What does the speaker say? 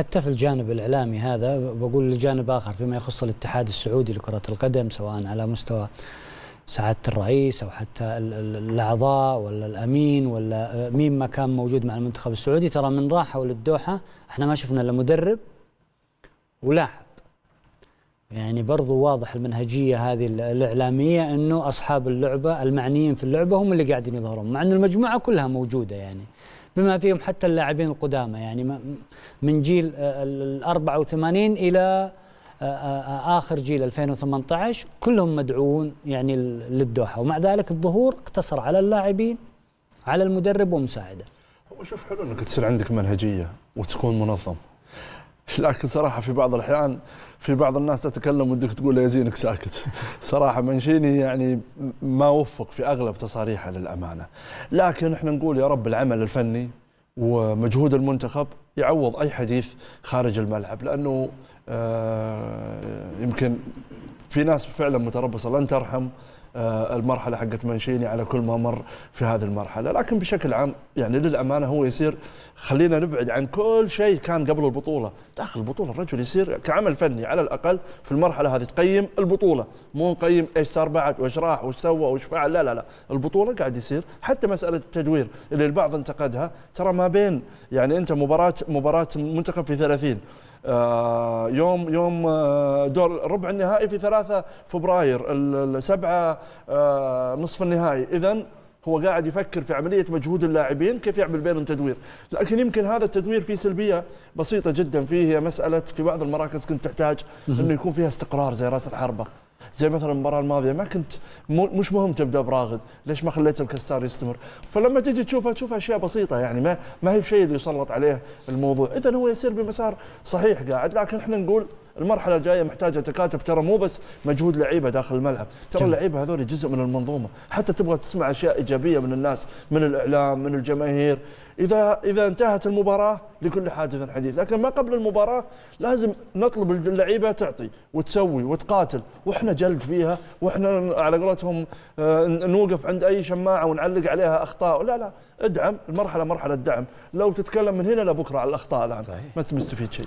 حتى في الجانب الإعلامي هذا بقول لجانب آخر فيما يخص الاتحاد السعودي لكرة القدم سواء على مستوى سعادة الرئيس أو حتى الأعضاء ولا الأمين ولا آه، مين ما كان موجود مع المنتخب السعودي ترى من راحوا للدوحه احنا ما شفنا إلا مدرب ولاعب يعني برضو واضح المنهجية هذه الإعلامية أنه أصحاب اللعبة المعنيين في اللعبة هم اللي قاعدين يظهرون مع أن المجموعة كلها موجودة يعني بما فيهم حتى اللاعبين القدامى يعني من جيل آه، ال 84 الى آه، آه، اخر جيل 2018 كلهم مدعوون يعني للدوحه ومع ذلك الظهور اقتصر على اللاعبين على المدرب ومساعده. وشوف حلو انك تصير عندك منهجيه وتكون منظم. لكن صراحة في بعض الأحيان في بعض الناس تتكلم ودك تقول يا زينك ساكت صراحة منشيني يعني ما وفق في أغلب تصاريحه للأمانة لكن احنا نقول يا رب العمل الفني ومجهود المنتخب يعوض اي حديث خارج الملعب لانه آه، يمكن في ناس فعلا متربصه لن ترحم آه، المرحله حقت مانشيني على كل ما مر في هذه المرحله لكن بشكل عام يعني للامانه هو يصير خلينا نبعد عن كل شيء كان قبل البطوله داخل البطوله الرجل يصير كعمل فني على الاقل في المرحله هذه تقيم البطوله مو نقيم ايش صار بعد وايش راح وايش سوى وايش فعل لا لا لا البطوله قاعد يصير حتى مساله التدوير اللي البعض انتقدها ترى ما بين يعني انت مباراه مباراه منتخب في 30 آه، يوم يوم آه، دور ربع النهائي في 3 فبراير السبعة آه، نصف النهائي اذا هو قاعد يفكر في عمليه مجهود اللاعبين كيف يعمل بينهم تدوير لكن يمكن هذا التدوير فيه سلبيه بسيطه جدا فيه هي مساله في بعض المراكز كنت تحتاج انه يكون فيها استقرار زي راس الحربه زي مثلا المباراه الماضيه ما كنت مو مش مهم تبدا براغد ليش ما خليت الكسار يستمر فلما تجي تشوفها تشوف اشياء بسيطه يعني ما ما هي بشيء اللي يسلط عليه الموضوع اذا هو يسير بمسار صحيح قاعد لكن احنا نقول المرحله الجايه محتاجه تكاتف ترى مو بس مجهود لعيبه داخل الملعب ترى اللعيبه هذول جزء من المنظومه حتى تبغى تسمع اشياء ايجابيه من الناس من الاعلام من الجماهير اذا اذا انتهت المباراه لكل حادث حديث لكن ما قبل المباراه لازم نطلب اللعيبه تعطي وتسوي وتقاتل واحنا جلد فيها واحنا على قولتهم آه، نوقف عند اي شماعه ونعلق عليها اخطاء لا لا ادعم المرحله مرحله دعم لو تتكلم من هنا لبكره على الاخطاء الان صحيح. ما انت مستفيد شيء